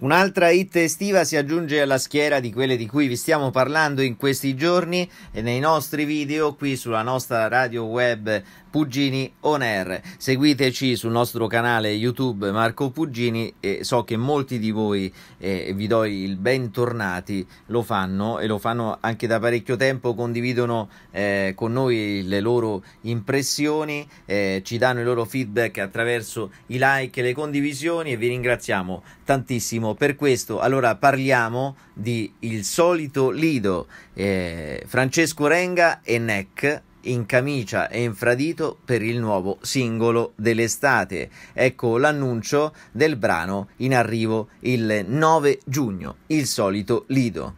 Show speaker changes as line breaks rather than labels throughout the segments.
Un'altra hit estiva si aggiunge alla schiera di quelle di cui vi stiamo parlando in questi giorni e nei nostri video qui sulla nostra radio web Pugini On Air. Seguiteci sul nostro canale YouTube Marco Pugini e so che molti di voi, eh, vi do il bentornati, lo fanno e lo fanno anche da parecchio tempo, condividono eh, con noi le loro impressioni, eh, ci danno i loro feedback attraverso i like le condivisioni e vi ringraziamo tantissimo per questo. Allora parliamo di Il solito Lido, eh, Francesco Renga e NEC in camicia e in fradito per il nuovo singolo dell'estate. Ecco l'annuncio del brano in arrivo il 9 giugno, il solito Lido.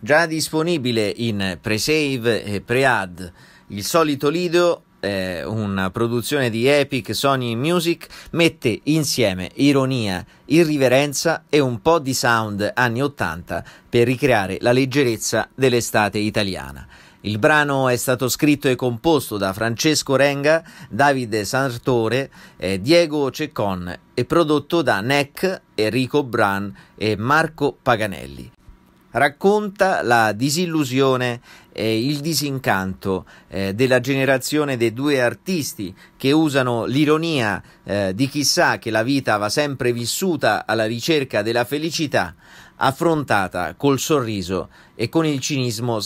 Già disponibile in pre-save e pre-ad il solito Lido una produzione di Epic Sony Music, mette insieme ironia, irriverenza e un po' di sound anni 80 per ricreare la leggerezza dell'estate italiana. Il brano è stato scritto e composto da Francesco Renga, Davide Sartore, e Diego Ceccon e prodotto da NEC, Enrico Bran e Marco Paganelli. Racconta la disillusione eh, il disincanto eh, della generazione dei due artisti che usano l'ironia eh, di chissà che la vita va sempre vissuta alla ricerca della felicità, affrontata col sorriso e con il cinismo,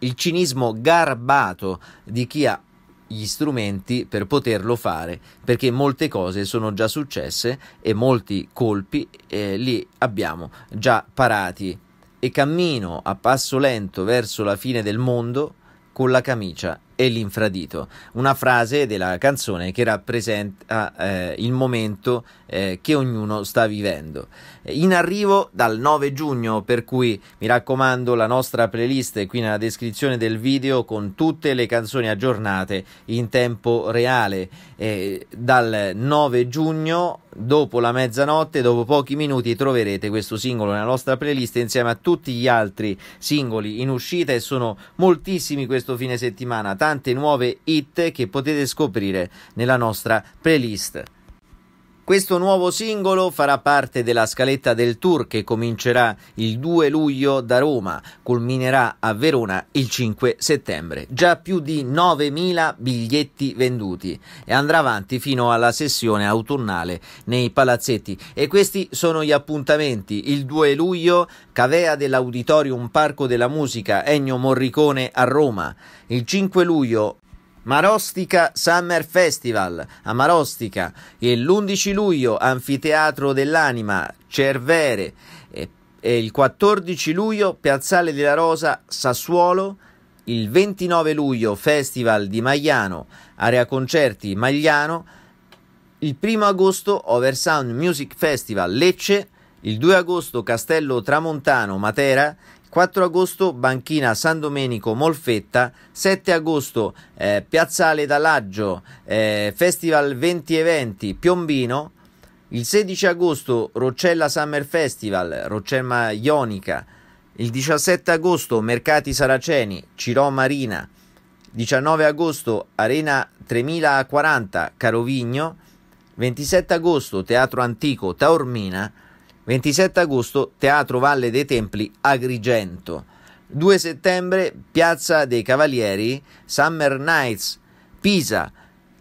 il cinismo garbato di chi ha gli strumenti per poterlo fare, perché molte cose sono già successe e molti colpi eh, li abbiamo già parati e cammino a passo lento verso la fine del mondo con la camicia e l'infradito, una frase della canzone che rappresenta eh, il momento eh, che ognuno sta vivendo. In arrivo dal 9 giugno, per cui mi raccomando la nostra playlist è qui nella descrizione del video con tutte le canzoni aggiornate in tempo reale. Eh, dal 9 giugno, dopo la mezzanotte, dopo pochi minuti troverete questo singolo nella nostra playlist insieme a tutti gli altri singoli in uscita e sono moltissimi questo fine settimana tante nuove hit che potete scoprire nella nostra playlist. Questo nuovo singolo farà parte della scaletta del tour che comincerà il 2 luglio da Roma, culminerà a Verona il 5 settembre. Già più di 9.000 biglietti venduti e andrà avanti fino alla sessione autunnale nei palazzetti. E questi sono gli appuntamenti. Il 2 luglio, Cavea dell'Auditorium Parco della Musica Ennio Morricone a Roma. Il 5 luglio, Marostica Summer Festival a Marostica l'11 luglio Anfiteatro dell'Anima Cervere e, e il 14 luglio Piazzale della Rosa Sassuolo il 29 luglio Festival di Magliano Area Concerti Magliano il 1 agosto Oversound Music Festival Lecce il 2 agosto Castello Tramontano Matera 4 agosto Banchina San Domenico Molfetta, 7 agosto eh, Piazzale Dalaggio, eh, Festival 20 e 20 Piombino, il 16 agosto Roccella Summer Festival, Roccella Ionica, il 17 agosto Mercati Saraceni, Ciro Marina, 19 agosto Arena 3040 Carovigno, 27 agosto Teatro Antico Taormina, 27 agosto Teatro Valle dei Templi Agrigento. 2 settembre Piazza dei Cavalieri Summer Nights Pisa.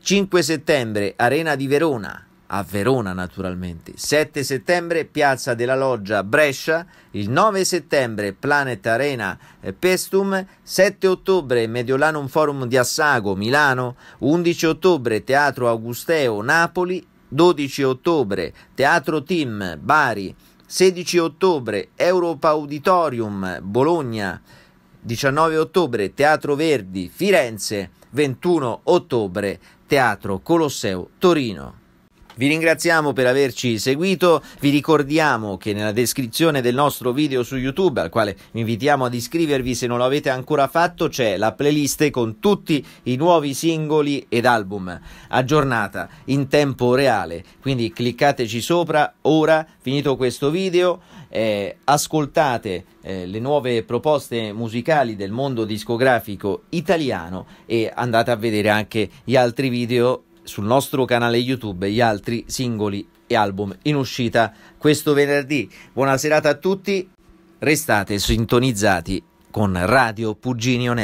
5 settembre Arena di Verona. A Verona naturalmente. 7 settembre Piazza della Loggia Brescia. Il 9 settembre Planet Arena eh, Pestum. 7 ottobre Mediolanum Forum di Assago Milano. 11 ottobre Teatro Augusteo Napoli 12 ottobre Teatro Team Bari, 16 ottobre Europa Auditorium Bologna, 19 ottobre Teatro Verdi Firenze, 21 ottobre Teatro Colosseo Torino. Vi ringraziamo per averci seguito, vi ricordiamo che nella descrizione del nostro video su YouTube, al quale vi invitiamo ad iscrivervi se non lo avete ancora fatto, c'è la playlist con tutti i nuovi singoli ed album aggiornata in tempo reale, quindi cliccateci sopra ora, finito questo video, eh, ascoltate eh, le nuove proposte musicali del mondo discografico italiano e andate a vedere anche gli altri video sul nostro canale YouTube gli altri singoli e album in uscita questo venerdì. Buona serata a tutti, restate sintonizzati con Radio Pugini On